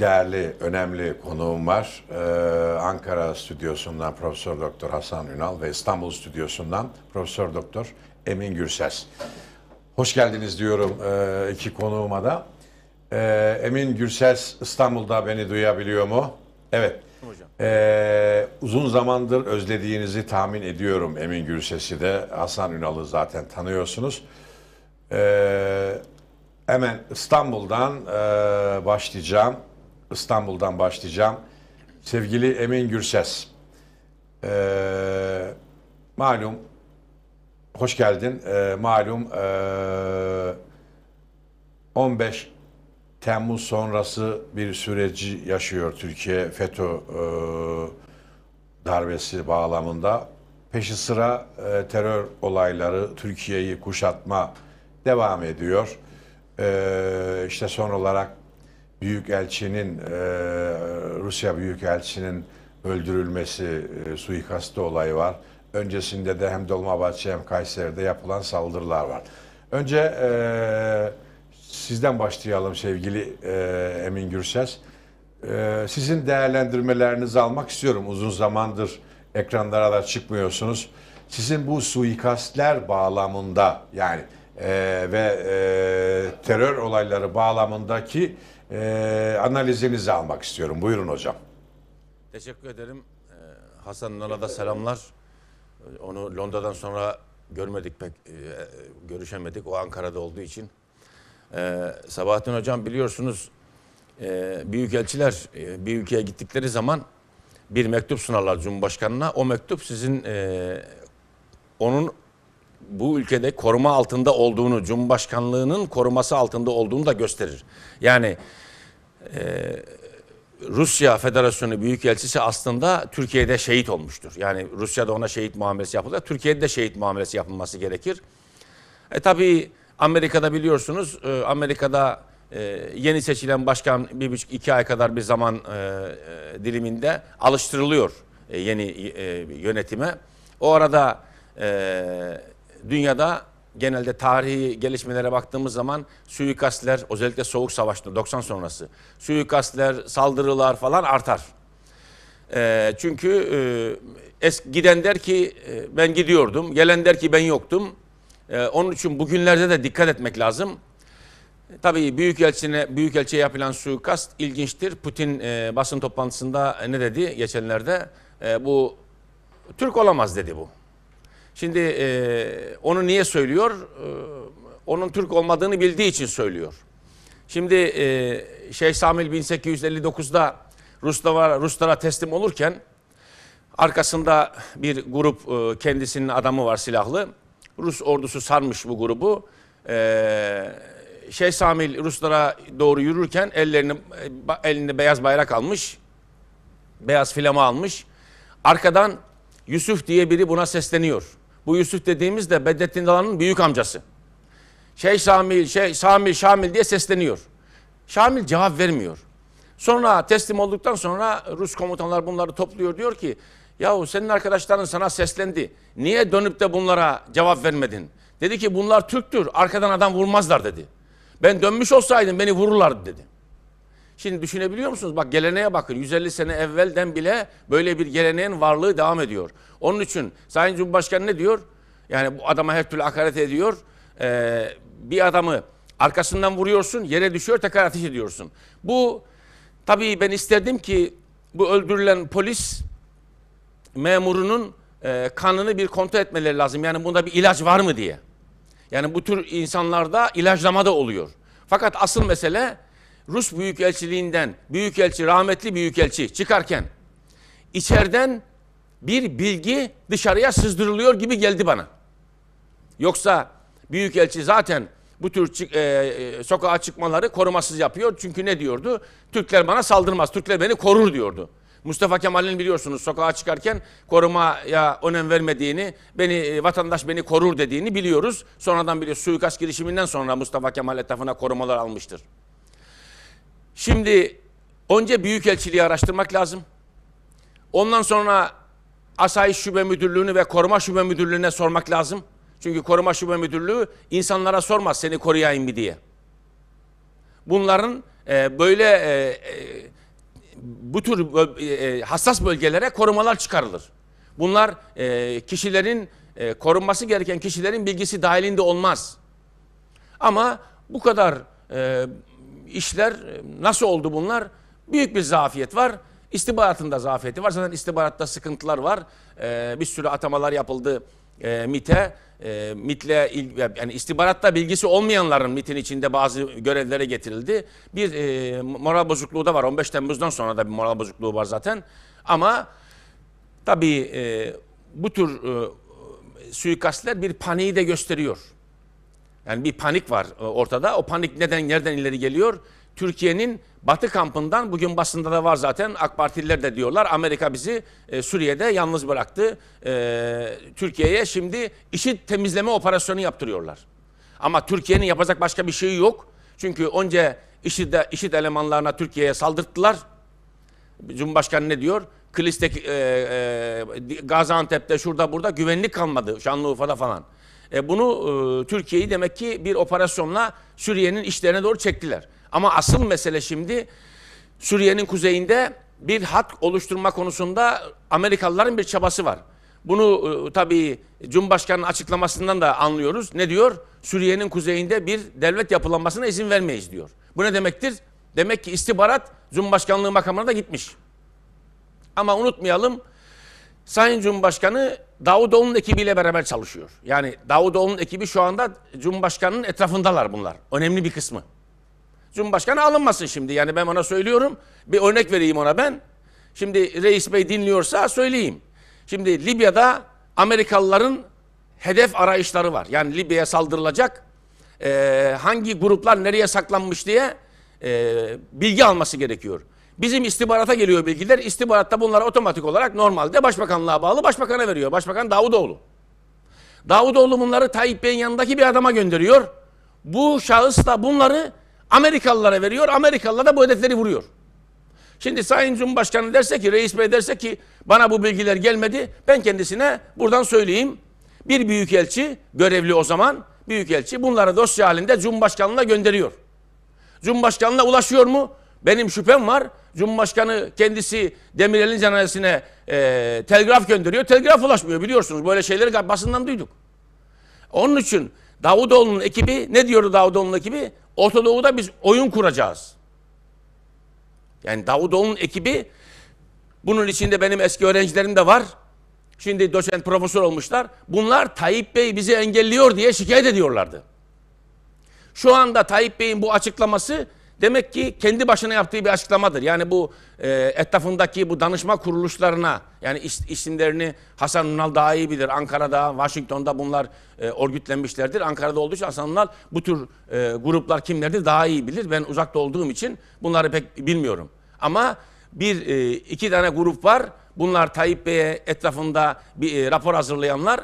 değerli, önemli konuğum var. Ee, Ankara stüdyosundan Profesör Doktor Hasan Ünal ve İstanbul stüdyosundan Profesör Doktor Emin Gürses. Hoş geldiniz diyorum e, iki konuğuma da. E, Emin Gürses İstanbul'da beni duyabiliyor mu? Evet. Hocam. Ee, uzun zamandır özlediğinizi tahmin ediyorum Emin Gürses'i de. Hasan Ünal'ı zaten tanıyorsunuz. E, hemen İstanbul'dan e, başlayacağım. İstanbul'dan başlayacağım. Sevgili Emin Gürses, ee, malum, hoş geldin. Ee, malum ee, 15 Temmuz sonrası bir süreci yaşıyor Türkiye FETÖ e, darbesi bağlamında. Peşi sıra e, terör olayları Türkiye'yi kuşatma devam ediyor. E, işte son olarak Büyükelçinin, e, Rusya Büyükelçinin öldürülmesi, e, suikastı olayı var. Öncesinde de hem Dolmabahçe hem Kayseri'de yapılan saldırılar var. Önce e, sizden başlayalım sevgili e, Emin Gürses. sizin değerlendirmelerinizi almak istiyorum. Uzun zamandır ekranlara da çıkmıyorsunuz. Sizin bu suikastler bağlamında yani e, ve e, terör olayları bağlamındaki e, analizinizi almak istiyorum. Buyurun hocam. Teşekkür ederim. Ee, Hasan Nal'a da selamlar. Ee, onu Londra'dan sonra görmedik pek, e, görüşemedik. O Ankara'da olduğu için. Ee, Sabahattin Hocam biliyorsunuz e, büyükelçiler e, bir ülkeye gittikleri zaman bir mektup sunarlar Cumhurbaşkanı'na. O mektup sizin e, onun bu ülkede koruma altında olduğunu, Cumhurbaşkanlığının koruması altında olduğunu da gösterir. Yani e, Rusya Federasyonu Büyükelçisi aslında Türkiye'de şehit olmuştur. Yani Rusya'da ona şehit muamelesi yapıldı. Türkiye'de de şehit muamelesi yapılması gerekir. E tabii Amerika'da biliyorsunuz e, Amerika'da e, yeni seçilen başkan bir buçuk iki ay kadar bir zaman e, e diliminde alıştırılıyor e, yeni e, yönetime. O arada e, dünyada genelde tarihi gelişmelere baktığımız zaman suikastler özellikle soğuk savaşta 90 sonrası suikastler, saldırılar falan artar. E, çünkü e, es, giden der ki e, ben gidiyordum, gelen der ki ben yoktum. E, onun için bugünlerde de dikkat etmek lazım. Tabii Büyükelçine, Büyükelçi'ye yapılan suikast ilginçtir. Putin e, basın toplantısında e, ne dedi geçenlerde? E, bu Türk olamaz dedi bu. Şimdi e, onu niye söylüyor? E, onun Türk olmadığını bildiği için söylüyor. Şimdi e, Şeyh Samil 1859'da Ruslara, Ruslara teslim olurken arkasında bir grup e, kendisinin adamı var silahlı. Rus ordusu sarmış bu grubu. E, Şeyh Samil Ruslara doğru yürürken ellerini elinde beyaz bayrak almış. Beyaz filama almış. Arkadan Yusuf diye biri buna sesleniyor. Bu Yusuf dediğimiz de Bedrettin Dalan'ın büyük amcası. Şey Şamil, şey Şamil, Şamil diye sesleniyor. Şamil cevap vermiyor. Sonra teslim olduktan sonra Rus komutanlar bunları topluyor diyor ki yahu senin arkadaşların sana seslendi. Niye dönüp de bunlara cevap vermedin? Dedi ki bunlar Türktür arkadan adam vurmazlar dedi. Ben dönmüş olsaydım beni vururlardı dedi. Şimdi düşünebiliyor musunuz? Bak geleneğe bakın. 150 sene evvelden bile böyle bir geleneğin varlığı devam ediyor. Onun için Sayın Cumhurbaşkanı ne diyor? Yani bu adama her türlü hakaret ediyor. Ee, bir adamı arkasından vuruyorsun, yere düşüyor, tekrar ateş ediyorsun. Bu tabii ben isterdim ki bu öldürülen polis memurunun e, kanını bir kontrol etmeleri lazım. Yani bunda bir ilaç var mı diye. Yani bu tür insanlarda ilaçlama da oluyor. Fakat asıl mesele Rus Büyükelçiliğinden Büyükelçi, rahmetli Büyükelçi çıkarken içeriden bir bilgi dışarıya sızdırılıyor gibi geldi bana. Yoksa Büyükelçi zaten bu tür e, e, sokağa çıkmaları korumasız yapıyor. Çünkü ne diyordu? Türkler bana saldırmaz, Türkler beni korur diyordu. Mustafa Kemal'in biliyorsunuz sokağa çıkarken korumaya önem vermediğini, beni e, vatandaş beni korur dediğini biliyoruz. Sonradan biliyoruz suikast girişiminden sonra Mustafa Kemal etrafına korumalar almıştır. Şimdi önce büyükelçiliği araştırmak lazım. Ondan sonra Asayiş Şube Müdürlüğü'nü ve Koruma Şube Müdürlüğü'ne sormak lazım. Çünkü Koruma Şube Müdürlüğü insanlara sormaz seni koruyayım mı diye. Bunların e, böyle e, e bu tür e, e, hassas bölgelere korumalar çıkarılır. Bunlar e, kişilerin e, korunması gereken kişilerin bilgisi dahilinde olmaz. Ama bu kadar e, işler e, nasıl oldu bunlar? Büyük bir zafiyet var. İstihbaratında zafiyeti var. Zaten istihbaratta sıkıntılar var. Ee, bir sürü atamalar yapıldı e, MIT'e. E, MIT'le yani istihbaratta bilgisi olmayanların MIT'in içinde bazı görevlere getirildi. Bir e, moral bozukluğu da var. 15 Temmuz'dan sonra da bir moral bozukluğu var zaten. Ama tabii e, bu tür e, suikastler bir paniği de gösteriyor. Yani bir panik var e, ortada. O panik neden, nereden ileri geliyor? Türkiye'nin Batı kampından bugün basında da var zaten AK Partililer de diyorlar Amerika bizi e, Suriye'de yalnız bıraktı. E, Türkiye'ye şimdi işi temizleme operasyonu yaptırıyorlar. Ama Türkiye'nin yapacak başka bir şeyi yok. Çünkü önce işi de işit elemanlarına Türkiye'ye saldırttılar. Cumhurbaşkanı ne diyor? Kilis'teki e, e, Gaziantep'te şurada burada güvenlik kalmadı. Şanlıurfa'da falan. E, bunu e, Türkiye'yi demek ki bir operasyonla Suriye'nin işlerine doğru çektiler. Ama asıl mesele şimdi Suriye'nin kuzeyinde bir hat oluşturma konusunda Amerikalıların bir çabası var. Bunu e, tabii Cumhurbaşkanı'nın açıklamasından da anlıyoruz. Ne diyor? Suriye'nin kuzeyinde bir devlet yapılanmasına izin vermeyiz diyor. Bu ne demektir? Demek ki istihbarat Cumhurbaşkanlığı makamına da gitmiş. Ama unutmayalım Sayın Cumhurbaşkanı Davutoğlu'nun ekibiyle beraber çalışıyor. Yani Davutoğlu'nun ekibi şu anda Cumhurbaşkanı'nın etrafındalar bunlar. Önemli bir kısmı. Cumhurbaşkanı alınmasın şimdi. Yani ben ona söylüyorum. Bir örnek vereyim ona ben. Şimdi Reis Bey dinliyorsa söyleyeyim. Şimdi Libya'da Amerikalıların hedef arayışları var. Yani Libya'ya saldırılacak e, hangi gruplar nereye saklanmış diye e, bilgi alması gerekiyor. Bizim istihbarata geliyor bilgiler. İstihbaratta bunlar otomatik olarak normalde başbakanlığa bağlı başbakana veriyor. Başbakan Davutoğlu. Davutoğlu bunları Tayyip Bey'in yanındaki bir adama gönderiyor. Bu şahıs da bunları Amerikalılara veriyor. Amerikalılar da bu hedefleri vuruyor. Şimdi Sayın Cumhurbaşkanı derse ki, Reis Bey derse ki bana bu bilgiler gelmedi. Ben kendisine buradan söyleyeyim. Bir büyükelçi, görevli o zaman büyükelçi bunları dosya halinde Cumhurbaşkanlığına gönderiyor. Cumhurbaşkanlığına ulaşıyor mu? Benim şüphem var. Cumhurbaşkanı kendisi Demirel'in cenazesine e, telgraf gönderiyor. Telgraf ulaşmıyor biliyorsunuz. Böyle şeyleri basından duyduk. Onun için Davutoğlu'nun ekibi ne diyordu Davutoğlu'nun ekibi? Ortadoğu'da biz oyun kuracağız. Yani Davutoğlu'nun ekibi bunun içinde benim eski öğrencilerim de var. Şimdi doçent profesör olmuşlar. Bunlar Tayyip Bey bizi engelliyor diye şikayet ediyorlardı. Şu anda Tayyip Bey'in bu açıklaması Demek ki kendi başına yaptığı bir açıklamadır. Yani bu e, etrafındaki bu danışma kuruluşlarına yani is, isimlerini Hasan Ünal daha iyi bilir. Ankara'da, Washington'da bunlar e, örgütlenmişlerdir. Ankara'da olduğu için Hasan Ünal bu tür e, gruplar kimlerdir daha iyi bilir. Ben uzakta olduğum için bunları pek bilmiyorum. Ama bir e, iki tane grup var. Bunlar Tayyip Bey'e etrafında bir e, rapor hazırlayanlar.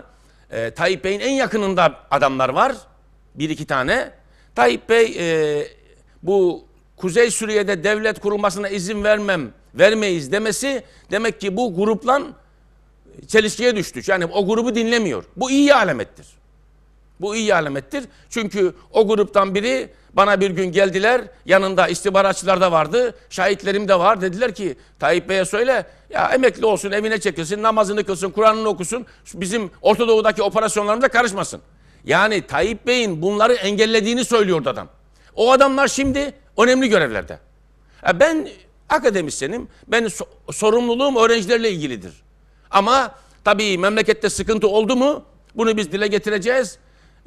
E, Tayyip Bey'in en yakınında adamlar var. Bir iki tane. Tayyip Bey e, bu Kuzey Suriye'de devlet kurulmasına izin vermem, vermeyiz demesi demek ki bu gruplan çelişkiye düştü. Yani o grubu dinlemiyor. Bu iyi alamettir. Bu iyi alamettir. Çünkü o gruptan biri bana bir gün geldiler. Yanında istihbaratçılar da vardı. Şahitlerim de var. Dediler ki Tayyip Bey'e söyle ya emekli olsun, evine çekilsin, namazını kılsın, Kur'an'ını okusun. Bizim Orta Doğu'daki operasyonlarımıza karışmasın. Yani Tayyip Bey'in bunları engellediğini söylüyordu adam. O adamlar şimdi önemli görevlerde. ben akademisyenim. Ben sorumluluğum öğrencilerle ilgilidir. Ama tabii memlekette sıkıntı oldu mu bunu biz dile getireceğiz.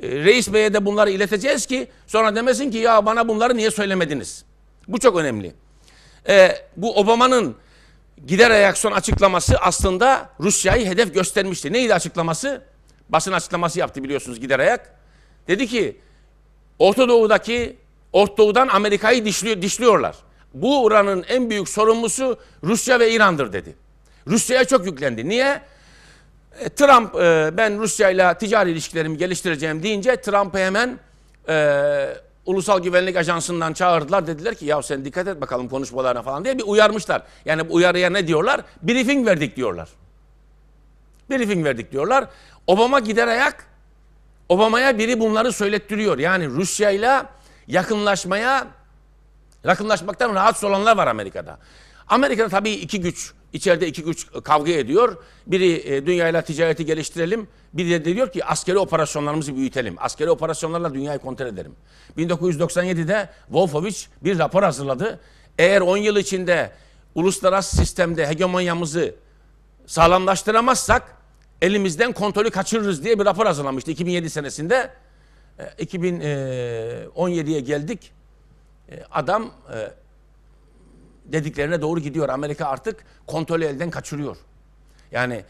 Ee, reis Bey'e de bunları ileteceğiz ki sonra demesin ki ya bana bunları niye söylemediniz? Bu çok önemli. Ee, bu Obama'nın gider ayak son açıklaması aslında Rusya'yı hedef göstermişti. Neydi açıklaması? Basın açıklaması yaptı biliyorsunuz gider ayak. Dedi ki Orta Doğu'daki Ortadoğu'dan Amerika'yı dişliyor, dişliyorlar. Bu oranın en büyük sorumlusu Rusya ve İran'dır dedi. Rusya'ya çok yüklendi. Niye? E, Trump e, ben Rusya ile ticari ilişkilerimi geliştireceğim deyince Trump'ı hemen e, Ulusal Güvenlik Ajansı'ndan çağırdılar. Dediler ki ya sen dikkat et bakalım konuşmalarına falan diye bir uyarmışlar. Yani uyarıya ne diyorlar? Briefing verdik diyorlar. Briefing verdik diyorlar. Obama gider ayak. Obama'ya biri bunları söylettiriyor. Yani Rusya ile yakınlaşmaya yakınlaşmaktan rahatsız olanlar var Amerika'da. Amerika'da tabii iki güç, içeride iki güç kavga ediyor. Biri e, dünyayla ticareti geliştirelim, biri de diyor ki askeri operasyonlarımızı büyütelim. Askeri operasyonlarla dünyayı kontrol edelim. 1997'de Wolfowitz bir rapor hazırladı. Eğer 10 yıl içinde uluslararası sistemde hegemonyamızı sağlamlaştıramazsak elimizden kontrolü kaçırırız diye bir rapor hazırlamıştı 2007 senesinde. 2017'ye e, e, geldik. E, adam dediklerine doğru gidiyor. Amerika artık kontrolü elden kaçırıyor. Yani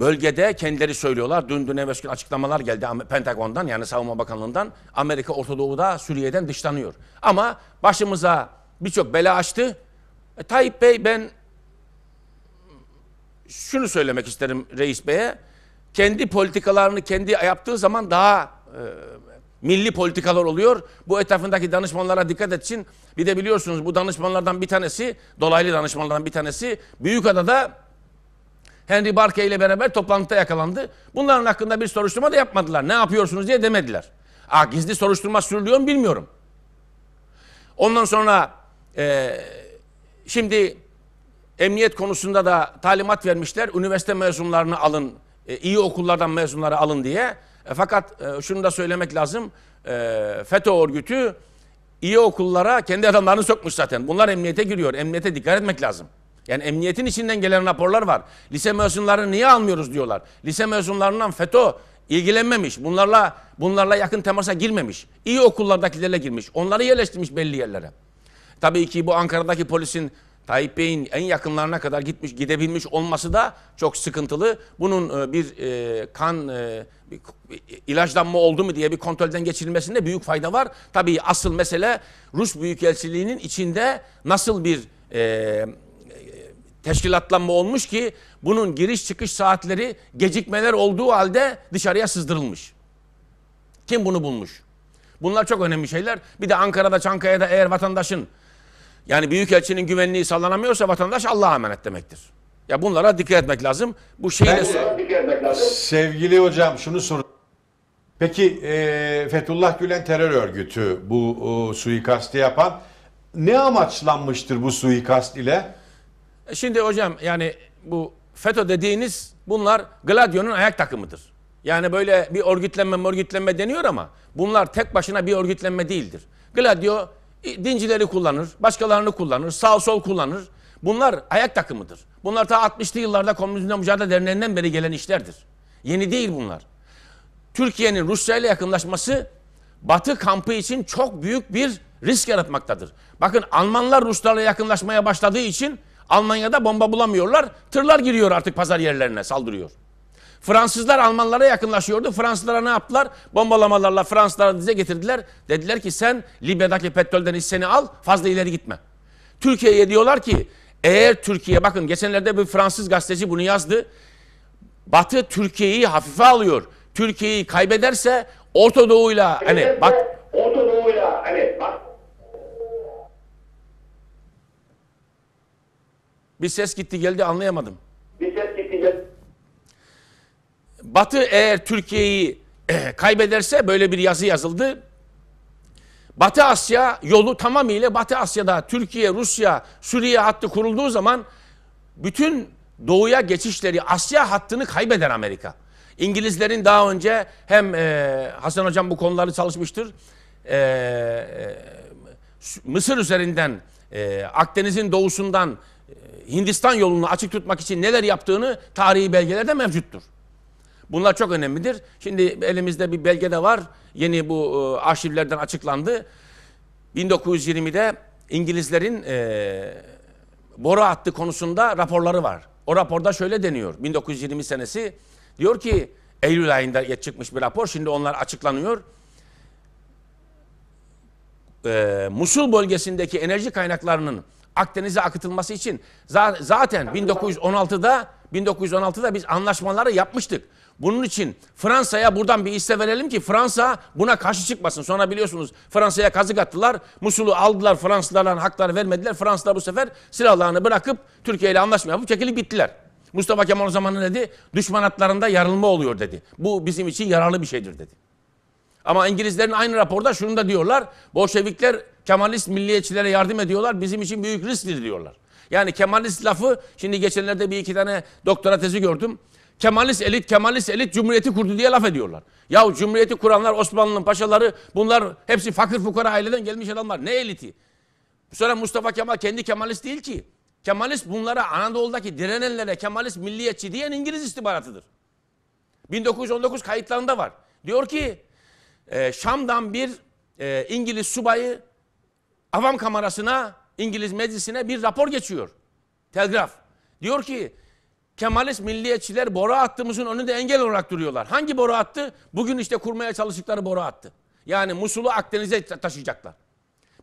bölgede kendileri söylüyorlar. Dün dün evvelsi açıklamalar geldi Pentagon'dan yani Savunma Bakanlığı'ndan. Amerika Orta Doğu'da Suriye'den dışlanıyor. Ama başımıza birçok bela açtı. E, Tayyip Bey ben şunu söylemek isterim Reis Bey'e. Kendi politikalarını kendi yaptığı zaman daha Milli politikalar oluyor. Bu etrafındaki danışmanlara dikkat etsin. Bir de biliyorsunuz bu danışmanlardan bir tanesi, dolaylı danışmanlardan bir tanesi Büyükada'da Henry Barkey ile beraber toplantıda yakalandı. Bunların hakkında bir soruşturma da yapmadılar. Ne yapıyorsunuz diye demediler. Aa, gizli soruşturma sürülüyor mu bilmiyorum. Ondan sonra e, şimdi emniyet konusunda da talimat vermişler. Üniversite mezunlarını alın, e, iyi okullardan mezunları alın diye. E, fakat e, şunu da söylemek lazım. E, FETÖ örgütü iyi okullara kendi adamlarını sokmuş zaten. Bunlar emniyete giriyor. Emniyete dikkat etmek lazım. Yani emniyetin içinden gelen raporlar var. Lise mezunlarını niye almıyoruz diyorlar. Lise mezunlarından FETÖ ilgilenmemiş. Bunlarla bunlarla yakın temasa girmemiş. İyi okullardakilerle girmiş. Onları yerleştirmiş belli yerlere. Tabii ki bu Ankara'daki polisin Tayyip Bey'in en yakınlarına kadar gitmiş, gidebilmiş olması da çok sıkıntılı. Bunun e, bir e, kan e, bir, ilaçlanma oldu mu diye bir kontrolden geçirilmesinde büyük fayda var. Tabii asıl mesele Rus Büyükelçiliği'nin içinde nasıl bir e, e, teşkilatlanma olmuş ki bunun giriş çıkış saatleri gecikmeler olduğu halde dışarıya sızdırılmış. Kim bunu bulmuş? Bunlar çok önemli şeyler. Bir de Ankara'da, Çankaya'da eğer vatandaşın yani büyükelçinin güvenliği sallanamıyorsa vatandaş Allah'a emanet demektir. Ya bunlara dikkat etmek lazım. Bu şeyle Sevgili hocam şunu sor. Peki e, Fethullah Gülen terör örgütü bu o, suikasti yapan ne amaçlanmıştır bu suikast ile? E, şimdi hocam yani bu FETÖ dediğiniz bunlar Gladio'nun ayak takımıdır. Yani böyle bir örgütlenme örgütlenme deniyor ama bunlar tek başına bir örgütlenme değildir. Gladio e, dincileri kullanır, başkalarını kullanır, sağ sol kullanır. Bunlar ayak takımıdır. Bunlar ta 60'lı yıllarda Komünizmle Mücadele Derneği'nden beri gelen işlerdir. Yeni değil bunlar. Türkiye'nin Rusya ile yakınlaşması Batı kampı için çok büyük bir risk yaratmaktadır. Bakın Almanlar Ruslarla yakınlaşmaya başladığı için Almanya'da bomba bulamıyorlar. Tırlar giriyor artık pazar yerlerine saldırıyor. Fransızlar Almanlara yakınlaşıyordu. Fransızlara ne yaptılar? Bombalamalarla Fransızlara dize getirdiler. Dediler ki sen Libya'daki petrolden hisseni al fazla ileri gitme. Türkiye'ye diyorlar ki eğer Türkiye bakın geçenlerde bir Fransız gazeteci bunu yazdı. Batı Türkiye'yi hafife alıyor. Türkiye'yi kaybederse Orta Doğu'yla hani bak Orta Doğu'yla hani bak Bir ses gitti geldi anlayamadım. Batı eğer Türkiye'yi eh, kaybederse böyle bir yazı yazıldı. Batı Asya yolu tamamıyla Batı Asya'da Türkiye, Rusya, Suriye hattı kurulduğu zaman bütün doğuya geçişleri Asya hattını kaybeder Amerika. İngilizlerin daha önce hem e, Hasan Hocam bu konuları çalışmıştır. e, Mısır üzerinden e, Akdeniz'in doğusundan e, Hindistan yolunu açık tutmak için neler yaptığını tarihi belgelerde mevcuttur. Bunlar çok önemlidir. Şimdi elimizde bir belge de var. Yeni bu e, arşivlerden açıklandı. 1920'de İngilizlerin e, boru hattı konusunda raporları var. O raporda şöyle deniyor. 1920 senesi diyor ki Eylül ayında çıkmış bir rapor. Şimdi onlar açıklanıyor. E, Musul bölgesindeki enerji kaynaklarının Akdeniz'e akıtılması için zaten 1916'da 1916'da biz anlaşmaları yapmıştık. Bunun için Fransa'ya buradan bir iste verelim ki Fransa buna karşı çıkmasın. Sonra biliyorsunuz Fransa'ya kazık attılar. Musul'u aldılar Fransızlardan hakları vermediler. Fransızlar bu sefer silahlarını bırakıp Türkiye ile anlaşma yapıp çekilip gittiler. Mustafa Kemal o zaman ne dedi? Düşman hatlarında yarılma oluyor dedi. Bu bizim için yararlı bir şeydir dedi. Ama İngilizlerin aynı raporda şunu da diyorlar. Bolşevikler Kemalist milliyetçilere yardım ediyorlar. Bizim için büyük risktir diyorlar. Yani Kemalist lafı şimdi geçenlerde bir iki tane doktora tezi gördüm. Kemalist elit, Kemalist elit Cumhuriyeti kurdu diye laf ediyorlar. Ya Cumhuriyeti kuranlar, Osmanlı'nın paşaları bunlar hepsi fakir fukara aileden gelmiş adamlar. Ne eliti? Sonra Mustafa Kemal kendi Kemalist değil ki. Kemalist bunlara Anadolu'daki direnenlere Kemalist milliyetçi diyen İngiliz istihbaratıdır. 1919 kayıtlarında var. Diyor ki e, Şam'dan bir e, İngiliz subayı Avam Kamerası'na, İngiliz Meclisi'ne bir rapor geçiyor. Telgraf. Diyor ki Kemalist milliyetçiler boru hattımızın önünde engel olarak duruyorlar. Hangi boru hattı? Bugün işte kurmaya çalıştıkları boru hattı. Yani Musul'u Akdeniz'e taşıyacaklar.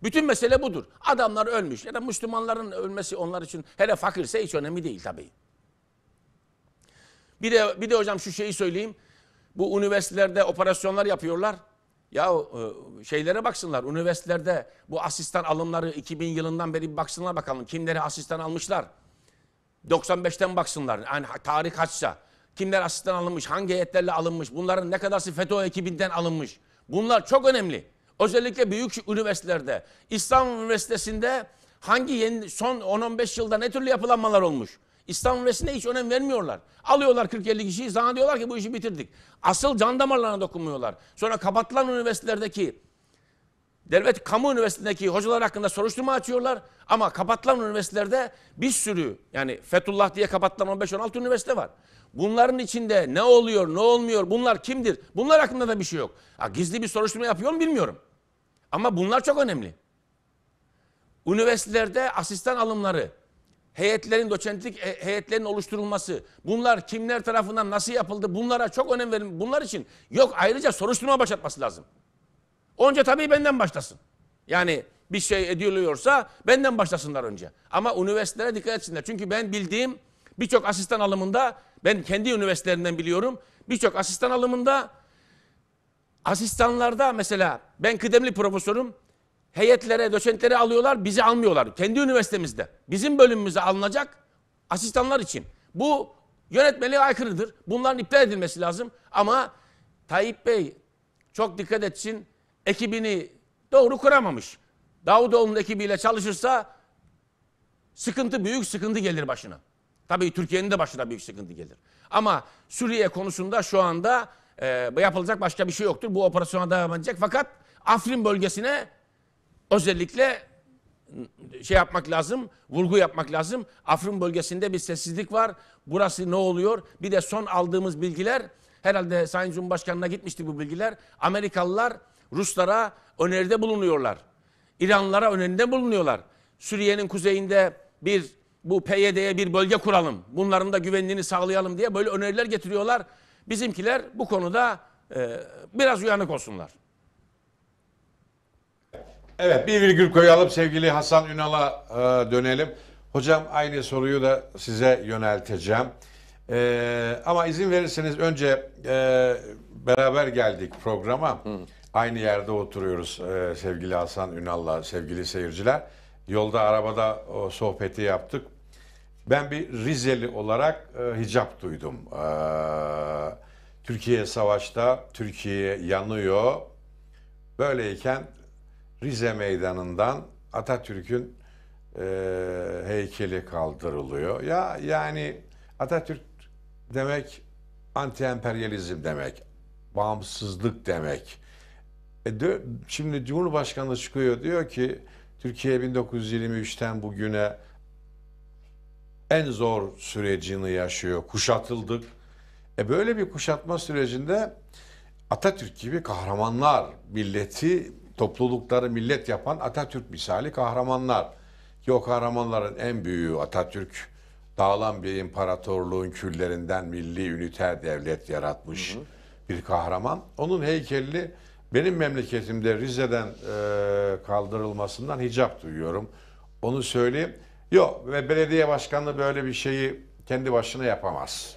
Bütün mesele budur. Adamlar ölmüş ya da Müslümanların ölmesi onlar için hele fakirse hiç önemli değil tabii. Bir de, bir de hocam şu şeyi söyleyeyim. Bu üniversitelerde operasyonlar yapıyorlar. Ya e, şeylere baksınlar. Üniversitelerde bu asistan alımları 2000 yılından beri bir baksınlar bakalım. Kimleri asistan almışlar. 95'ten baksınlar. Yani tarih kaçsa. Kimler asistan alınmış, hangi heyetlerle alınmış, bunların ne kadarsı FETÖ ekibinden alınmış. Bunlar çok önemli. Özellikle büyük üniversitelerde. İstanbul Üniversitesi'nde hangi yeni, son 10-15 yılda ne türlü yapılanmalar olmuş? İstanbul Üniversitesi'ne hiç önem vermiyorlar. Alıyorlar 40-50 kişiyi, zannediyorlar ki bu işi bitirdik. Asıl can damarlarına dokunmuyorlar. Sonra kapatılan üniversitelerdeki devlet kamu üniversitesindeki hocalar hakkında soruşturma açıyorlar ama kapatılan üniversitelerde bir sürü yani Fethullah diye kapatılan 15-16 üniversite var. Bunların içinde ne oluyor, ne olmuyor, bunlar kimdir? Bunlar hakkında da bir şey yok. Ha, gizli bir soruşturma yapıyor mu bilmiyorum. Ama bunlar çok önemli. Üniversitelerde asistan alımları, heyetlerin, doçentlik e, heyetlerin oluşturulması, bunlar kimler tarafından nasıl yapıldı bunlara çok önem verin. Bunlar için yok ayrıca soruşturma başlatması lazım. Onca tabii benden başlasın. Yani bir şey ediliyorsa benden başlasınlar önce. Ama üniversitelere dikkat etsinler. Çünkü ben bildiğim birçok asistan alımında ben kendi üniversitelerinden biliyorum. Birçok asistan alımında asistanlarda mesela ben kıdemli profesörüm heyetlere, doçentleri alıyorlar, bizi almıyorlar. Kendi üniversitemizde. Bizim bölümümüze alınacak asistanlar için. Bu yönetmeliğe aykırıdır. Bunların iptal edilmesi lazım. Ama Tayyip Bey çok dikkat etsin ekibini doğru kuramamış. Davutoğlu'nun ekibiyle çalışırsa sıkıntı büyük sıkıntı gelir başına. Tabii Türkiye'nin de başına büyük sıkıntı gelir. Ama Suriye konusunda şu anda e, yapılacak başka bir şey yoktur. Bu operasyona devam edecek. Fakat Afrin bölgesine özellikle şey yapmak lazım, vurgu yapmak lazım. Afrin bölgesinde bir sessizlik var. Burası ne oluyor? Bir de son aldığımız bilgiler, herhalde Sayın Cumhurbaşkanı'na gitmişti bu bilgiler. Amerikalılar Ruslara öneride bulunuyorlar. İranlara öneride bulunuyorlar. Suriye'nin kuzeyinde bir bu PYD'ye bir bölge kuralım. Bunların da güvenliğini sağlayalım diye böyle öneriler getiriyorlar. Bizimkiler bu konuda e, biraz uyanık olsunlar. Evet bir virgül koyalım sevgili Hasan Ünal'a e, dönelim. Hocam aynı soruyu da size yönelteceğim. E, ama izin verirseniz önce e, beraber geldik programa. Hı. Aynı yerde oturuyoruz e, sevgili Hasan Ünal'la sevgili seyirciler. Yolda arabada o sohbeti yaptık. Ben bir Rizeli olarak e, hicap duydum. E, Türkiye savaşta, Türkiye yanıyor. Böyleyken Rize meydanından Atatürk'ün e, heykeli kaldırılıyor. Ya yani Atatürk demek anti-emperyalizm demek, bağımsızlık demek. E şimdi Cumhurbaşkanı çıkıyor diyor ki Türkiye 1923'ten bugüne en zor sürecini yaşıyor. Kuşatıldık. E böyle bir kuşatma sürecinde Atatürk gibi kahramanlar, milleti, toplulukları millet yapan Atatürk misali kahramanlar. Ki o kahramanların en büyüğü Atatürk, dağılan bir imparatorluğun küllerinden milli üniter devlet yaratmış hı hı. bir kahraman. Onun heykelini benim memleketimde Rize'den e, kaldırılmasından hicap duyuyorum. Onu söyleyeyim. Yok ve belediye başkanlığı böyle bir şeyi kendi başına yapamaz.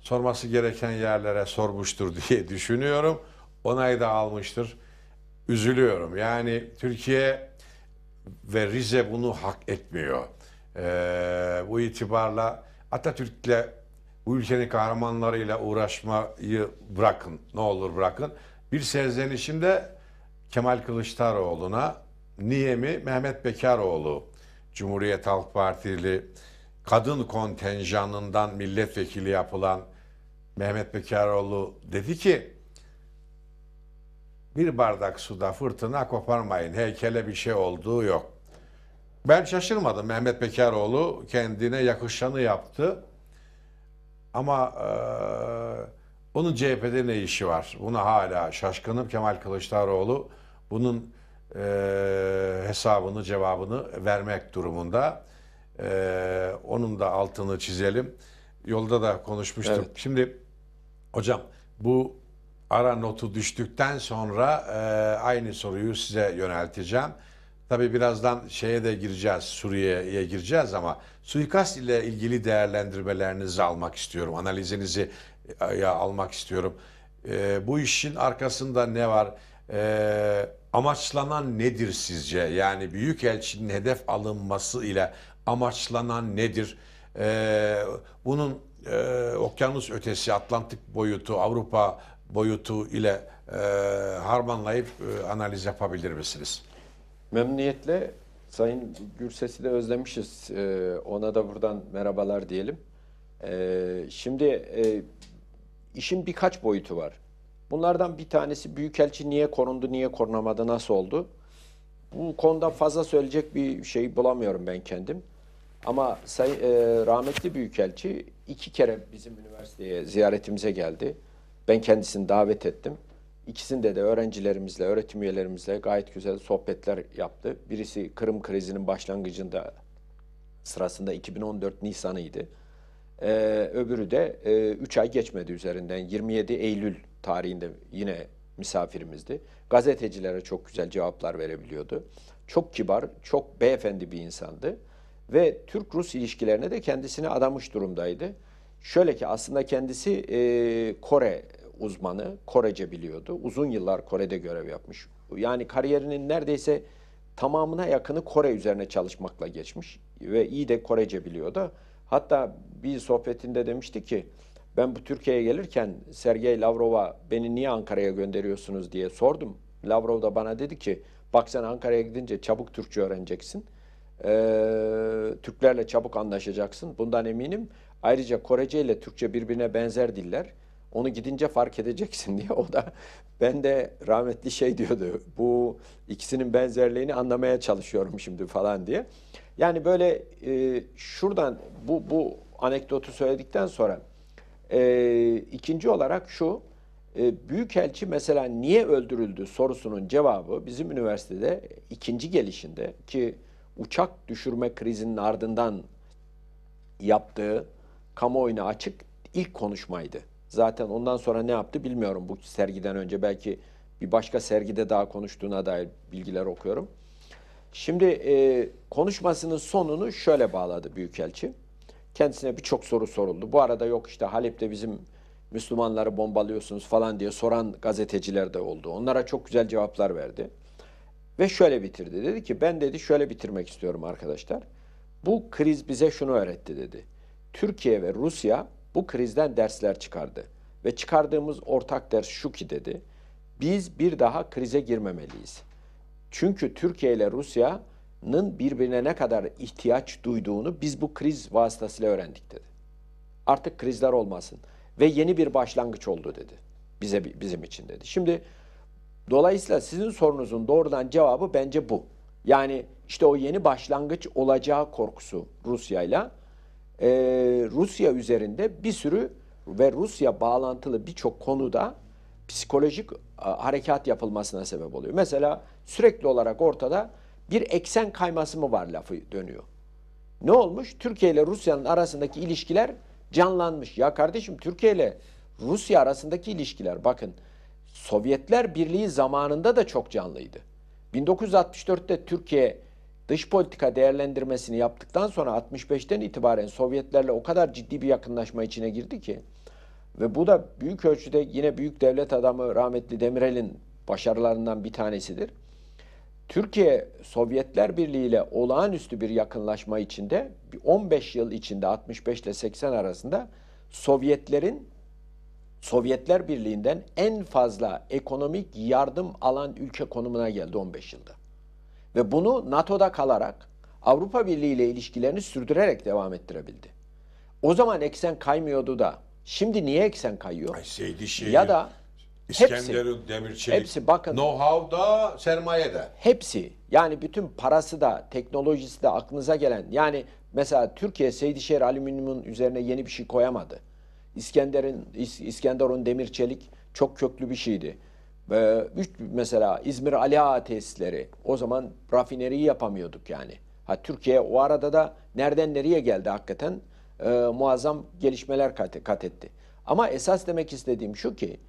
Sorması gereken yerlere sormuştur diye düşünüyorum. Onay da almıştır. Üzülüyorum. Yani Türkiye ve Rize bunu hak etmiyor. Ee, bu itibarla Atatürk'le bu ülkenin kahramanlarıyla uğraşmayı bırakın. Ne olur bırakın. Bir serzenişimde Kemal Kılıçdaroğlu'na Niyemi Mehmet Bekaroğlu Cumhuriyet Halk Partili kadın kontenjanından milletvekili yapılan Mehmet Bekaroğlu dedi ki bir bardak suda fırtına koparmayın. Heykele bir şey olduğu yok. Ben şaşırmadım. Mehmet Bekaroğlu kendine yakışanı yaptı. Ama e, bunun CHP'de ne işi var? Buna hala şaşkınım. Kemal Kılıçdaroğlu bunun e, hesabını, cevabını vermek durumunda. E, onun da altını çizelim. Yolda da konuşmuştum. Evet. Şimdi hocam bu ara notu düştükten sonra e, aynı soruyu size yönelteceğim. Tabii birazdan şeye de gireceğiz, Suriye'ye gireceğiz ama Suikast ile ilgili değerlendirmelerinizi almak istiyorum. Analizinizi e, ya almak istiyorum. E, bu işin arkasında ne var? E, amaçlanan nedir sizce? Yani Büyükelçinin hedef alınması ile amaçlanan nedir? E, bunun e, okyanus ötesi, Atlantik boyutu, Avrupa boyutu ile e, harmanlayıp e, analiz yapabilir misiniz? Memnuniyetle Sayın Gürses'i de özlemişiz. Ee, ona da buradan merhabalar diyelim. Ee, şimdi e, işin birkaç boyutu var. Bunlardan bir tanesi Büyükelçi niye korundu, niye korunamadı, nasıl oldu? Bu konuda fazla söyleyecek bir şey bulamıyorum ben kendim. Ama say, e, rahmetli Büyükelçi iki kere bizim üniversiteye ziyaretimize geldi. Ben kendisini davet ettim. İkisinde de öğrencilerimizle, öğretim üyelerimizle gayet güzel sohbetler yaptı. Birisi Kırım krizinin başlangıcında sırasında 2014 Nisan'ıydı. Ee, öbürü de 3 e, ay geçmedi üzerinden 27 Eylül tarihinde yine misafirimizdi. Gazetecilere çok güzel cevaplar verebiliyordu. Çok kibar, çok beyefendi bir insandı. Ve Türk-Rus ilişkilerine de kendisini adamış durumdaydı. Şöyle ki aslında kendisi e, Kore uzmanı, Korece biliyordu. Uzun yıllar Kore'de görev yapmış. Yani kariyerinin neredeyse tamamına yakını Kore üzerine çalışmakla geçmiş ve iyi de Korece biliyordu. Hatta bir sohbetinde demişti ki ben bu Türkiye'ye gelirken Sergey Lavrov'a beni niye Ankara'ya gönderiyorsunuz diye sordum. Lavrov da bana dedi ki bak sen Ankara'ya gidince çabuk Türkçe öğreneceksin. Ee, Türklerle çabuk anlaşacaksın. Bundan eminim. Ayrıca Korece ile Türkçe birbirine benzer diller. Onu gidince fark edeceksin diye o da ben de rahmetli şey diyordu. Bu ikisinin benzerliğini anlamaya çalışıyorum şimdi falan diye. Yani böyle e, şuradan bu bu anekdotu söyledikten sonra e, ikinci olarak şu e, Büyükelçi mesela niye öldürüldü sorusunun cevabı bizim üniversitede ikinci gelişinde ki uçak düşürme krizinin ardından yaptığı kamuoyuna açık ilk konuşmaydı. Zaten ondan sonra ne yaptı bilmiyorum bu sergiden önce. Belki bir başka sergide daha konuştuğuna dair bilgiler okuyorum. Şimdi e, konuşmasının sonunu şöyle bağladı Büyükelçi. Kendisine birçok soru soruldu. Bu arada yok işte Halep'te bizim Müslümanları bombalıyorsunuz falan diye soran gazeteciler de oldu. Onlara çok güzel cevaplar verdi. Ve şöyle bitirdi. Dedi ki ben dedi şöyle bitirmek istiyorum arkadaşlar. Bu kriz bize şunu öğretti dedi. Türkiye ve Rusya bu krizden dersler çıkardı. Ve çıkardığımız ortak ders şu ki dedi, biz bir daha krize girmemeliyiz. Çünkü Türkiye ile Rusya'nın birbirine ne kadar ihtiyaç duyduğunu biz bu kriz vasıtasıyla öğrendik dedi. Artık krizler olmasın ve yeni bir başlangıç oldu dedi. Bize bizim için dedi. Şimdi dolayısıyla sizin sorunuzun doğrudan cevabı bence bu. Yani işte o yeni başlangıç olacağı korkusu Rusya'yla e, Rusya üzerinde bir sürü ve Rusya bağlantılı birçok konuda psikolojik a, harekat yapılmasına sebep oluyor. Mesela sürekli olarak ortada bir eksen kayması mı var lafı dönüyor. Ne olmuş? Türkiye ile Rusya'nın arasındaki ilişkiler canlanmış. Ya kardeşim Türkiye ile Rusya arasındaki ilişkiler bakın Sovyetler Birliği zamanında da çok canlıydı. 1964'te Türkiye dış politika değerlendirmesini yaptıktan sonra 65'ten itibaren Sovyetlerle o kadar ciddi bir yakınlaşma içine girdi ki ve bu da büyük ölçüde yine büyük devlet adamı rahmetli Demirel'in başarılarından bir tanesidir. Türkiye Sovyetler Birliği ile olağanüstü bir yakınlaşma içinde 15 yıl içinde 65 ile 80 arasında Sovyetlerin Sovyetler Birliği'nden en fazla ekonomik yardım alan ülke konumuna geldi 15 yılda. Ve bunu NATO'da kalarak Avrupa Birliği ile ilişkilerini sürdürerek devam ettirebildi. O zaman eksen kaymıyordu da şimdi niye eksen kayıyor? Ay, Seydi Şehir, ya da İskenderun demir çelik, hepsi bakın, know-how'da, sermayede. Hepsi yani bütün parası da, teknolojisi de aklınıza gelen. Yani mesela Türkiye Seydişehir Alüminyum'un üzerine yeni bir şey koyamadı. İskender'in İskenderun çelik çok köklü bir şeydi. Ee, üç, mesela İzmir Ali Ağa tesisleri o zaman rafineriyi yapamıyorduk yani. Ha, Türkiye o arada da nereden nereye geldi hakikaten e, muazzam gelişmeler kat, kat etti. Ama esas demek istediğim şu ki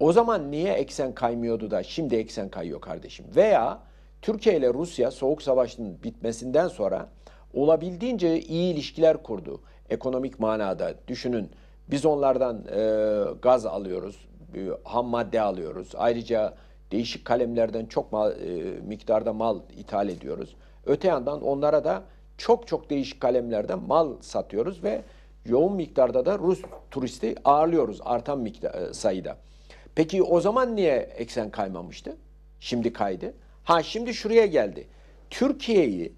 o zaman niye eksen kaymıyordu da şimdi eksen kayıyor kardeşim? Veya Türkiye ile Rusya Soğuk Savaş'ın bitmesinden sonra olabildiğince iyi ilişkiler kurdu. Ekonomik manada düşünün biz onlardan e, gaz alıyoruz, e, ham madde alıyoruz. Ayrıca değişik kalemlerden çok mal, e, miktarda mal ithal ediyoruz. Öte yandan onlara da çok çok değişik kalemlerden mal satıyoruz ve yoğun miktarda da Rus turisti ağırlıyoruz artan miktar, e, sayıda. Peki o zaman niye eksen kaymamıştı? Şimdi kaydı. Ha şimdi şuraya geldi. Türkiye'yi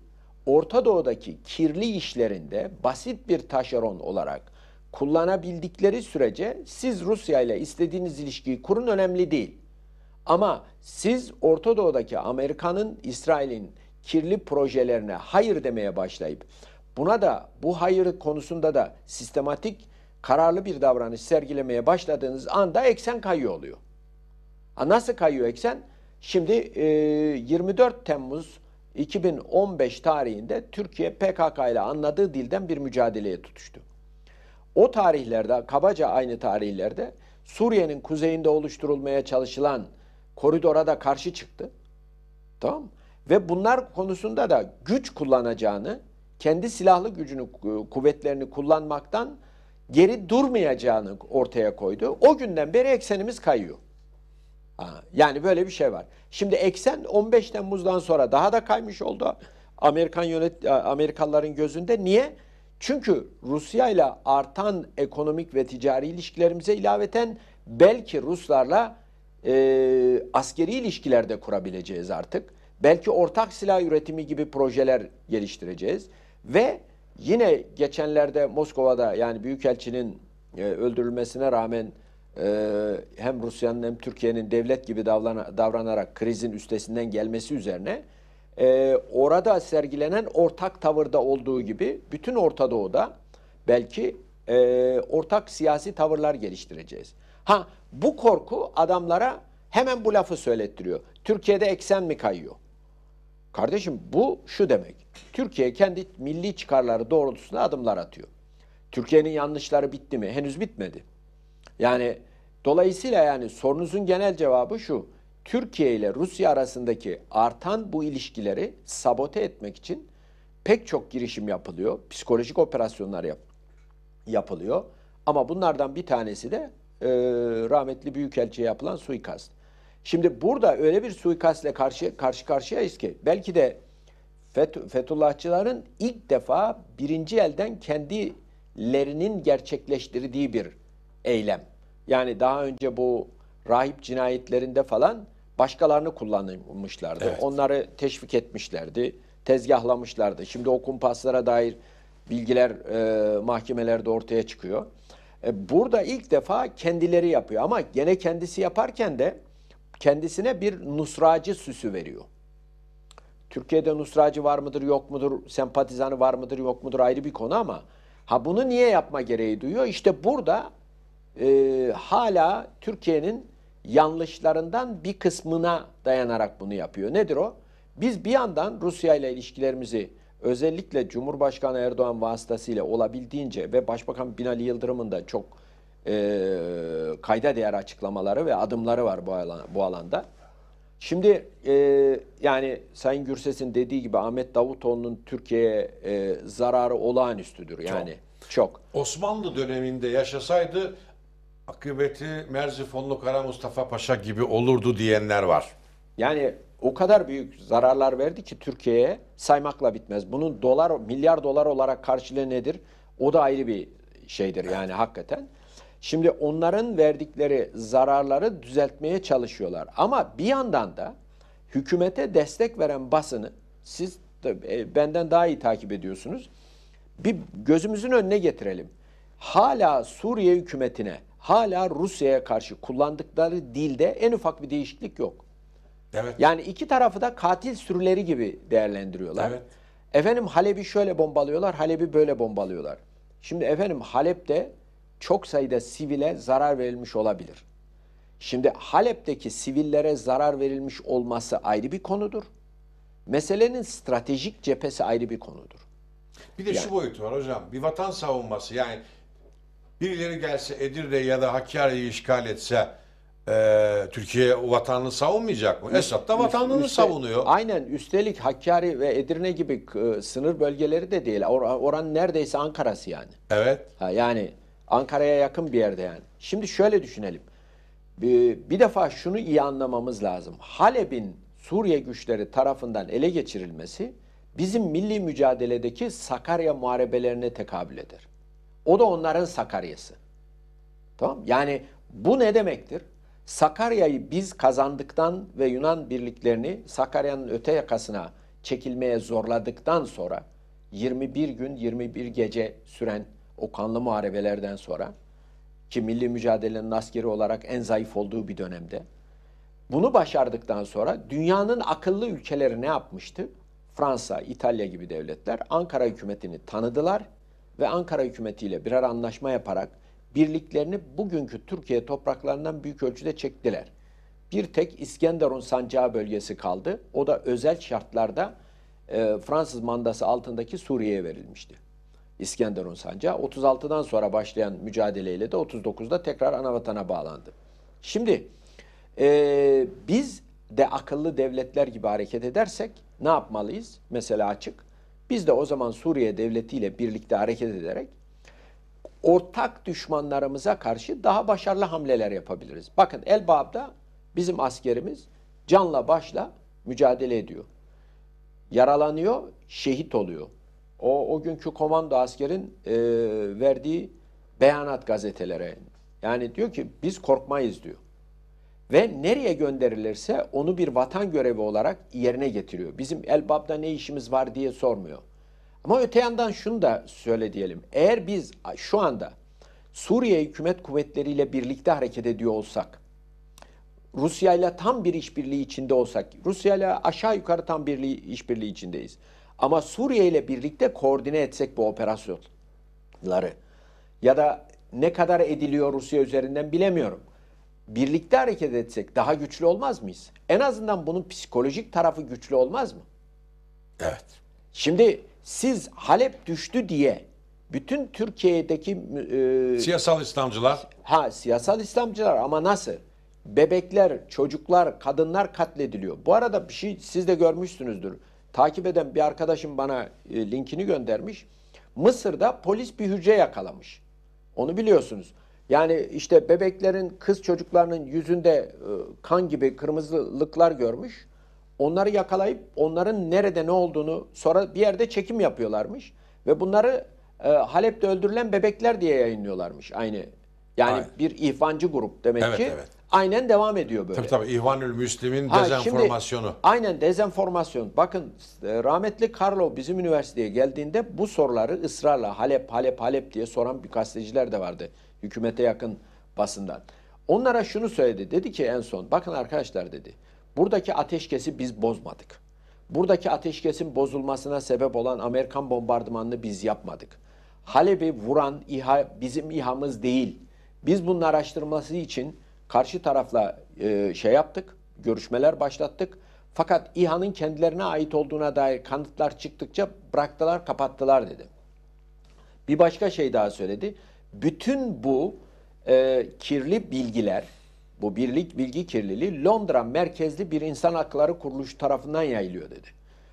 Orta Doğu'daki kirli işlerinde basit bir taşeron olarak kullanabildikleri sürece siz Rusya ile istediğiniz ilişkiyi kurun önemli değil. Ama siz Orta Doğu'daki Amerika'nın, İsrail'in kirli projelerine hayır demeye başlayıp buna da bu hayır konusunda da sistematik kararlı bir davranış sergilemeye başladığınız anda eksen kayıyor oluyor. A nasıl kayıyor eksen? Şimdi e, 24 Temmuz 2015 tarihinde Türkiye PKK ile anladığı dilden bir mücadeleye tutuştu. O tarihlerde kabaca aynı tarihlerde Suriye'nin kuzeyinde oluşturulmaya çalışılan koridora da karşı çıktı. Tamam Ve bunlar konusunda da güç kullanacağını, kendi silahlı gücünü, e, kuvvetlerini kullanmaktan geri durmayacağını ortaya koydu. O günden beri eksenimiz kayıyor. yani böyle bir şey var. Şimdi eksen 15 Temmuz'dan sonra daha da kaymış oldu. Amerikan yönet e, Amerikalıların gözünde niye? Çünkü Rusya ile artan ekonomik ve ticari ilişkilerimize ilaveten belki Ruslarla e, askeri ilişkiler de kurabileceğiz artık. Belki ortak silah üretimi gibi projeler geliştireceğiz. Ve yine geçenlerde Moskova'da yani Büyükelçinin e, öldürülmesine rağmen e, hem Rusya'nın hem Türkiye'nin devlet gibi davranarak krizin üstesinden gelmesi üzerine e, orada sergilenen ortak tavırda olduğu gibi bütün Orta Doğu'da belki e, ortak siyasi tavırlar geliştireceğiz. Ha bu korku adamlara hemen bu lafı söylettiriyor. Türkiye'de eksen mi kayıyor? Kardeşim bu şu demek. Türkiye kendi milli çıkarları doğrultusunda adımlar atıyor. Türkiye'nin yanlışları bitti mi? Henüz bitmedi. Yani dolayısıyla yani sorunuzun genel cevabı şu. Türkiye ile Rusya arasındaki artan bu ilişkileri sabote etmek için pek çok girişim yapılıyor. Psikolojik operasyonlar yap yapılıyor. Ama bunlardan bir tanesi de e, rahmetli Büyükelçi'ye yapılan suikast. Şimdi burada öyle bir suikastle karşı, karşı karşıyayız ki belki de Fet Fethullahçıların ilk defa birinci elden kendilerinin gerçekleştirdiği bir eylem. Yani daha önce bu rahip cinayetlerinde falan başkalarını kullanmışlardı. Evet. Onları teşvik etmişlerdi, tezgahlamışlardı. Şimdi o kumpaslara dair bilgiler e, mahkemelerde ortaya çıkıyor. E, burada ilk defa kendileri yapıyor ama gene kendisi yaparken de kendisine bir nusracı süsü veriyor. Türkiye'de nusracı var mıdır yok mudur, sempatizanı var mıdır yok mudur ayrı bir konu ama ha bunu niye yapma gereği duyuyor? İşte burada e, hala Türkiye'nin yanlışlarından bir kısmına dayanarak bunu yapıyor. Nedir o? Biz bir yandan Rusya ile ilişkilerimizi özellikle Cumhurbaşkanı Erdoğan vasıtasıyla olabildiğince ve Başbakan Binali Yıldırım'ın da çok e, kayda değer açıklamaları ve adımları var bu, alan, bu alanda. Şimdi e, yani Sayın Gürses'in dediği gibi Ahmet Davutoğlu'nun Türkiye'ye e, zararı olağanüstüdür yani. Çok. çok. Osmanlı döneminde yaşasaydı akıbeti Merzifonlu Kara Mustafa Paşa gibi olurdu diyenler var. Yani o kadar büyük zararlar verdi ki Türkiye'ye saymakla bitmez. Bunun dolar milyar dolar olarak karşılığı nedir? O da ayrı bir şeydir yani hakikaten. Şimdi onların verdikleri zararları düzeltmeye çalışıyorlar. Ama bir yandan da hükümete destek veren basını siz de, e, benden daha iyi takip ediyorsunuz. Bir gözümüzün önüne getirelim. Hala Suriye hükümetine hala Rusya'ya karşı kullandıkları dilde en ufak bir değişiklik yok. Evet. Yani iki tarafı da katil sürüleri gibi değerlendiriyorlar. Evet. Efendim Halep'i şöyle bombalıyorlar, Halep'i böyle bombalıyorlar. Şimdi efendim Halep'te çok sayıda sivile zarar verilmiş olabilir. Şimdi Halep'teki sivillere zarar verilmiş olması ayrı bir konudur. Meselenin stratejik cephesi ayrı bir konudur. Bir de yani. şu boyutu var hocam. Bir vatan savunması yani Birileri gelse Edirne ya da Hakkari'yi işgal etse e, Türkiye vatanını savunmayacak mı? Esad da vatanını üste, savunuyor. Aynen üstelik Hakkari ve Edirne gibi e, sınır bölgeleri de değil. Or, oranın neredeyse Ankara'sı yani. Evet. Ha, yani Ankara'ya yakın bir yerde yani. Şimdi şöyle düşünelim. Bir, bir defa şunu iyi anlamamız lazım. Halep'in Suriye güçleri tarafından ele geçirilmesi bizim milli mücadeledeki Sakarya muharebelerine tekabül eder. O da onların Sakarya'sı. Tamam Yani bu ne demektir? Sakarya'yı biz kazandıktan ve Yunan birliklerini Sakarya'nın öte yakasına çekilmeye zorladıktan sonra 21 gün 21 gece süren o kanlı muharebelerden sonra ki milli mücadelenin askeri olarak en zayıf olduğu bir dönemde bunu başardıktan sonra dünyanın akıllı ülkeleri ne yapmıştı? Fransa, İtalya gibi devletler Ankara hükümetini tanıdılar ve Ankara hükümetiyle birer anlaşma yaparak birliklerini bugünkü Türkiye topraklarından büyük ölçüde çektiler. Bir tek İskenderun sancağı bölgesi kaldı. O da özel şartlarda e, Fransız mandası altındaki Suriye'ye verilmişti. İskenderun sancağı 36'dan sonra başlayan mücadeleyle de 39'da tekrar anavatana bağlandı. Şimdi e, biz de akıllı devletler gibi hareket edersek ne yapmalıyız? Mesela açık. Biz de o zaman Suriye devletiyle birlikte hareket ederek ortak düşmanlarımıza karşı daha başarılı hamleler yapabiliriz. Bakın El Bab'da bizim askerimiz canla başla mücadele ediyor. Yaralanıyor, şehit oluyor. O, o günkü komando askerin e, verdiği beyanat gazetelere. Yani diyor ki biz korkmayız diyor ve nereye gönderilirse onu bir vatan görevi olarak yerine getiriyor. Bizim Elbab'da ne işimiz var diye sormuyor. Ama öte yandan şunu da söyle diyelim. Eğer biz şu anda Suriye hükümet kuvvetleriyle birlikte hareket ediyor olsak, Rusya ile tam bir işbirliği içinde olsak, Rusya ile aşağı yukarı tam bir işbirliği içindeyiz. Ama Suriye ile birlikte koordine etsek bu operasyonları ya da ne kadar ediliyor Rusya üzerinden bilemiyorum birlikte hareket etsek daha güçlü olmaz mıyız? En azından bunun psikolojik tarafı güçlü olmaz mı? Evet. Şimdi siz Halep düştü diye bütün Türkiye'deki e, Siyasal İslamcılar ha siyasal İslamcılar ama nasıl? Bebekler, çocuklar, kadınlar katlediliyor. Bu arada bir şey siz de görmüşsünüzdür. Takip eden bir arkadaşım bana e, linkini göndermiş. Mısır'da polis bir hücre yakalamış. Onu biliyorsunuz. Yani işte bebeklerin, kız çocuklarının yüzünde e, kan gibi kırmızılıklar görmüş. Onları yakalayıp onların nerede ne olduğunu sonra bir yerde çekim yapıyorlarmış. Ve bunları e, Halep'te öldürülen bebekler diye yayınlıyorlarmış aynı. Yani Aynen. bir ihvancı grup demek evet, ki. Evet. Aynen devam ediyor böyle. Tabii tabii İhvanül Müslim'in ha, dezenformasyonu. Şimdi, aynen dezenformasyon. Bakın e, rahmetli Karlo bizim üniversiteye geldiğinde bu soruları ısrarla Halep Halep Halep diye soran bir gazeteciler de vardı hükümete yakın basından. Onlara şunu söyledi. Dedi ki en son bakın arkadaşlar dedi. Buradaki ateşkesi biz bozmadık. Buradaki ateşkesin bozulmasına sebep olan Amerikan bombardımanını biz yapmadık. Halep'i vuran İHA bizim İHA'mız değil. Biz bunun araştırması için karşı tarafla e, şey yaptık, görüşmeler başlattık. Fakat İHA'nın kendilerine ait olduğuna dair kanıtlar çıktıkça bıraktılar, kapattılar dedi. Bir başka şey daha söyledi. Bütün bu e, kirli bilgiler, bu birlik bilgi kirliliği Londra merkezli bir insan hakları kuruluşu tarafından yayılıyor dedi.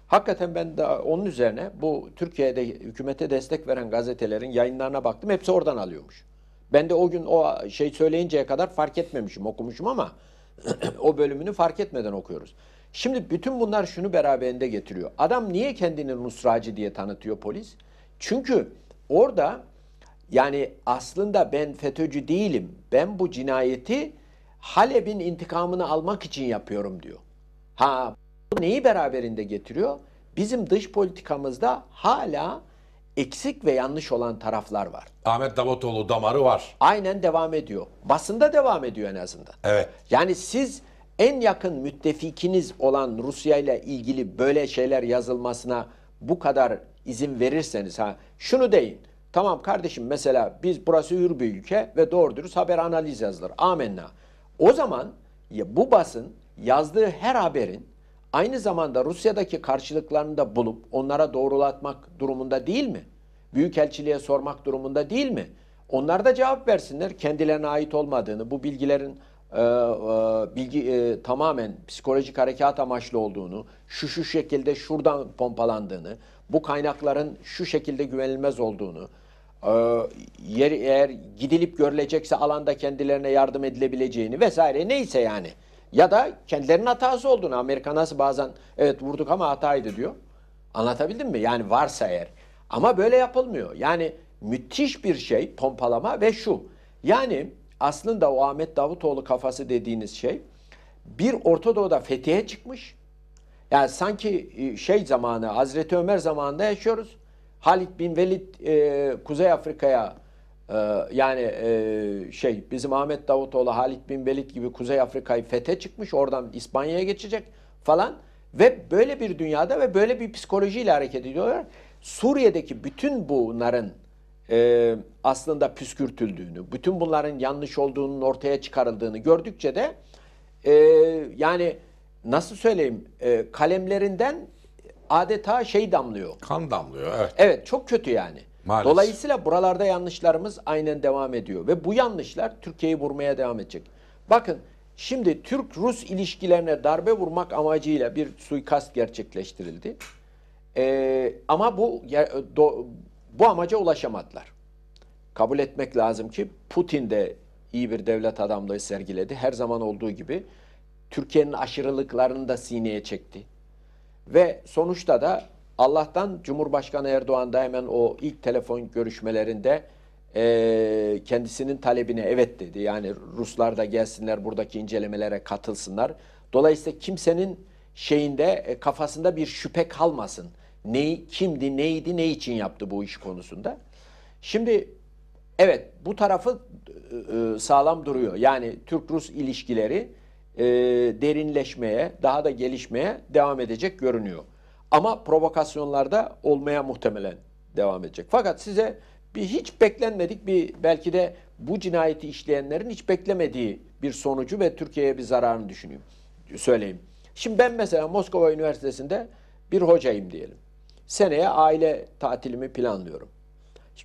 Hakikaten ben de onun üzerine bu Türkiye'de hükümete destek veren gazetelerin yayınlarına baktım. Hepsi oradan alıyormuş. Ben de o gün o şey söyleyinceye kadar fark etmemişim, okumuşum ama o bölümünü fark etmeden okuyoruz. Şimdi bütün bunlar şunu beraberinde getiriyor. Adam niye kendini Nusracı diye tanıtıyor polis? Çünkü orada yani aslında ben FETÖ'cü değilim. Ben bu cinayeti Halep'in intikamını almak için yapıyorum diyor. Ha neyi beraberinde getiriyor? Bizim dış politikamızda hala eksik ve yanlış olan taraflar var. Ahmet Davutoğlu damarı var. Aynen devam ediyor. Basında devam ediyor en azından. Evet. Yani siz en yakın müttefikiniz olan Rusya ile ilgili böyle şeyler yazılmasına bu kadar izin verirseniz ha şunu deyin. Tamam kardeşim mesela biz burası hür bir ülke ve doğru dürüst haber analiz yazılır. Amenna. O zaman ya bu basın yazdığı her haberin aynı zamanda Rusya'daki karşılıklarını da bulup onlara doğrulatmak durumunda değil mi? Büyükelçiliğe sormak durumunda değil mi? Onlar da cevap versinler kendilerine ait olmadığını, bu bilgilerin e, e, bilgi e, tamamen psikolojik harekat amaçlı olduğunu, şu şu şekilde şuradan pompalandığını, bu kaynakların şu şekilde güvenilmez olduğunu, ee, yer eğer gidilip görülecekse alanda kendilerine yardım edilebileceğini vesaire neyse yani. Ya da kendilerinin hatası olduğunu Amerika nasıl bazen evet vurduk ama hataydı diyor. Anlatabildim mi? Yani varsa eğer. Ama böyle yapılmıyor. Yani müthiş bir şey pompalama ve şu. Yani aslında o Ahmet Davutoğlu kafası dediğiniz şey bir Orta Doğu'da fethiye çıkmış. Yani sanki e, şey zamanı Hazreti Ömer zamanında yaşıyoruz. Halit bin Velid e, Kuzey Afrika'ya e, yani e, şey bizim Ahmet Davutoğlu Halit bin Velid gibi Kuzey Afrika'yı fethe çıkmış oradan İspanya'ya geçecek falan ve böyle bir dünyada ve böyle bir psikolojiyle hareket ediyorlar. Suriye'deki bütün bunların e, aslında püskürtüldüğünü, bütün bunların yanlış olduğunun ortaya çıkarıldığını gördükçe de e, yani nasıl söyleyeyim e, kalemlerinden adeta şey damlıyor. Kan damlıyor evet. Evet çok kötü yani. Maalesef. Dolayısıyla buralarda yanlışlarımız aynen devam ediyor ve bu yanlışlar Türkiye'yi vurmaya devam edecek. Bakın şimdi Türk-Rus ilişkilerine darbe vurmak amacıyla bir suikast gerçekleştirildi. Ee, ama bu bu amaca ulaşamadılar. Kabul etmek lazım ki Putin de iyi bir devlet adamlığı sergiledi. Her zaman olduğu gibi Türkiye'nin aşırılıklarını da sineye çekti. Ve sonuçta da Allah'tan Cumhurbaşkanı Erdoğan da hemen o ilk telefon görüşmelerinde e, kendisinin talebine evet dedi. Yani Ruslar da gelsinler buradaki incelemelere katılsınlar. Dolayısıyla kimsenin şeyinde e, kafasında bir şüphe kalmasın. Neyi, kimdi, neydi, ne için yaptı bu iş konusunda. Şimdi evet bu tarafı e, e sağlam duruyor. Yani Türk-Rus ilişkileri e, derinleşmeye, daha da gelişmeye devam edecek görünüyor. Ama provokasyonlarda olmaya muhtemelen devam edecek. Fakat size bir hiç beklenmedik bir belki de bu cinayeti işleyenlerin hiç beklemediği bir sonucu ve Türkiye'ye bir zararını düşünüyorum. Söyleyeyim. Şimdi ben mesela Moskova Üniversitesi'nde bir hocayım diyelim. Seneye aile tatilimi planlıyorum.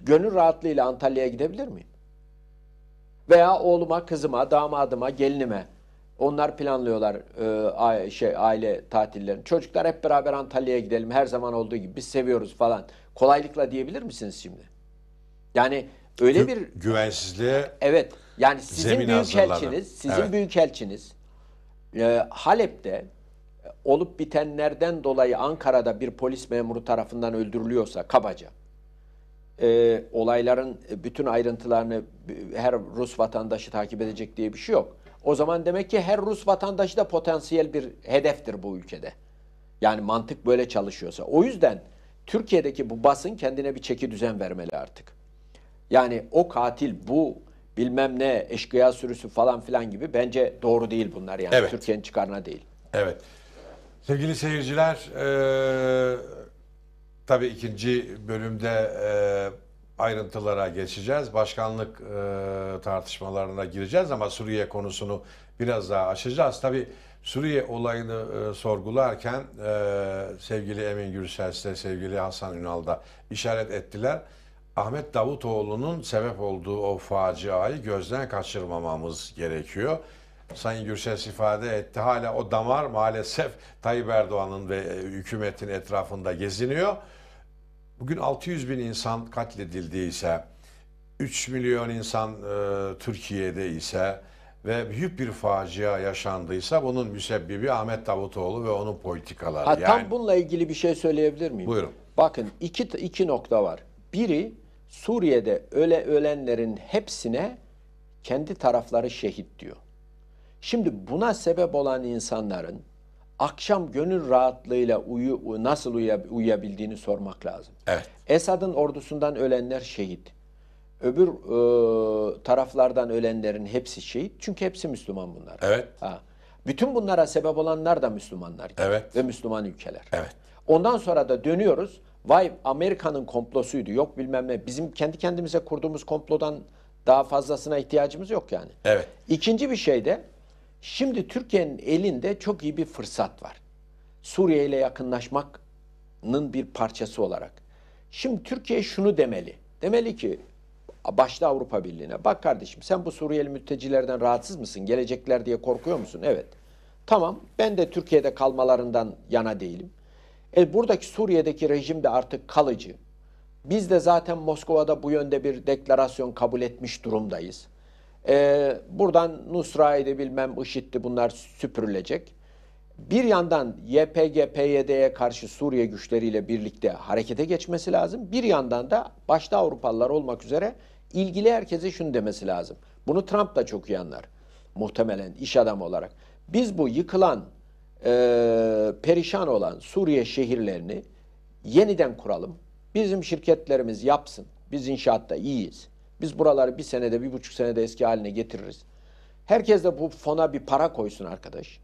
Gönül rahatlığıyla Antalya'ya gidebilir miyim? Veya oğluma, kızıma, damadıma, gelinime onlar planlıyorlar e, şey aile tatillerini. Çocuklar hep beraber Antalya'ya gidelim her zaman olduğu gibi biz seviyoruz falan. Kolaylıkla diyebilir misiniz şimdi? Yani öyle Gü bir güvensizliğe Evet. Yani sizin büyükelçiniz, sizin evet. büyükelçiniz e, Halep'te olup bitenlerden dolayı Ankara'da bir polis memuru tarafından öldürülüyorsa kabaca e, olayların bütün ayrıntılarını her Rus vatandaşı takip edecek diye bir şey yok. O zaman demek ki her Rus vatandaşı da potansiyel bir hedeftir bu ülkede. Yani mantık böyle çalışıyorsa. O yüzden Türkiye'deki bu basın kendine bir çeki düzen vermeli artık. Yani o katil bu bilmem ne eşkıya sürüsü falan filan gibi bence doğru değil bunlar yani. Evet. Türkiye'nin çıkarına değil. Evet. Sevgili seyirciler, e, tabii ikinci bölümde e, ayrıntılara geçeceğiz. Başkanlık e, tartışmalarına gireceğiz ama Suriye konusunu biraz daha açacağız. Tabii Suriye olayını e, sorgularken e, sevgili Emin Gürses de sevgili Hasan Ünal da işaret ettiler. Ahmet Davutoğlu'nun sebep olduğu o faciayı gözden kaçırmamamız gerekiyor. Sayın Gürses ifade etti. Hala o damar maalesef Tayyip Erdoğan'ın ve e, hükümetin etrafında geziniyor. Bugün 600 bin insan katledildiyse, 3 milyon insan e, Türkiye'de ise ve büyük bir facia yaşandıysa bunun müsebbibi Ahmet Davutoğlu ve onun politikaları. Ha, yani... Tam bununla ilgili bir şey söyleyebilir miyim? Buyurun. Bakın iki, iki nokta var. Biri Suriye'de öle ölenlerin hepsine kendi tarafları şehit diyor. Şimdi buna sebep olan insanların akşam gönül rahatlığıyla uyu, nasıl uyuyabildiğini sormak lazım. Evet. Esad'ın ordusundan ölenler şehit. Öbür e, taraflardan ölenlerin hepsi şehit. Çünkü hepsi Müslüman bunlar. Evet. Ha. Bütün bunlara sebep olanlar da Müslümanlar. Evet. Ve Müslüman ülkeler. Evet. Ondan sonra da dönüyoruz. Vay Amerika'nın komplosuydu. Yok bilmem ne. Bizim kendi kendimize kurduğumuz komplodan daha fazlasına ihtiyacımız yok yani. Evet. İkinci bir şey de Şimdi Türkiye'nin elinde çok iyi bir fırsat var. Suriye ile yakınlaşmanın bir parçası olarak. Şimdi Türkiye şunu demeli. Demeli ki başta Avrupa Birliği'ne bak kardeşim sen bu Suriyeli mültecilerden rahatsız mısın? Gelecekler diye korkuyor musun? Evet. Tamam ben de Türkiye'de kalmalarından yana değilim. E buradaki Suriye'deki rejim de artık kalıcı. Biz de zaten Moskova'da bu yönde bir deklarasyon kabul etmiş durumdayız. Ee, buradan Nusra'ydı bilmem IŞİD'di bunlar süpürülecek. Bir yandan YPG, PYD'ye karşı Suriye güçleriyle birlikte harekete geçmesi lazım. Bir yandan da başta Avrupalılar olmak üzere ilgili herkese şunu demesi lazım. Bunu Trump da çok iyi anlar muhtemelen iş adamı olarak. Biz bu yıkılan, e, perişan olan Suriye şehirlerini yeniden kuralım. Bizim şirketlerimiz yapsın. Biz inşaatta iyiyiz. Biz buraları bir senede, bir buçuk senede eski haline getiririz. Herkes de bu fona bir para koysun arkadaş.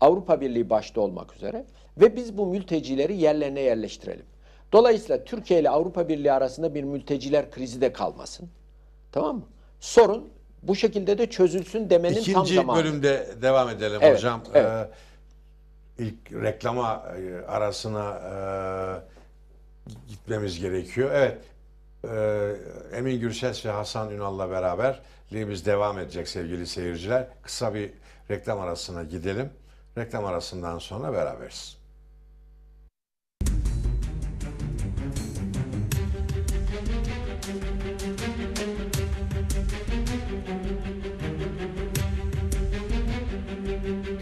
Avrupa Birliği başta olmak üzere ve biz bu mültecileri yerlerine yerleştirelim. Dolayısıyla Türkiye ile Avrupa Birliği arasında bir mülteciler krizi de kalmasın. Tamam mı? Sorun bu şekilde de çözülsün demenin İkinci tam zamanı. İkinci bölümde devam edelim evet, hocam. Evet. Ee, ilk reklama e, arasına e, gitmemiz gerekiyor. Evet ee, Emin Gürses ve Hasan Ünal'la beraber biz devam edecek sevgili seyirciler. Kısa bir reklam arasına gidelim. Reklam arasından sonra beraberiz.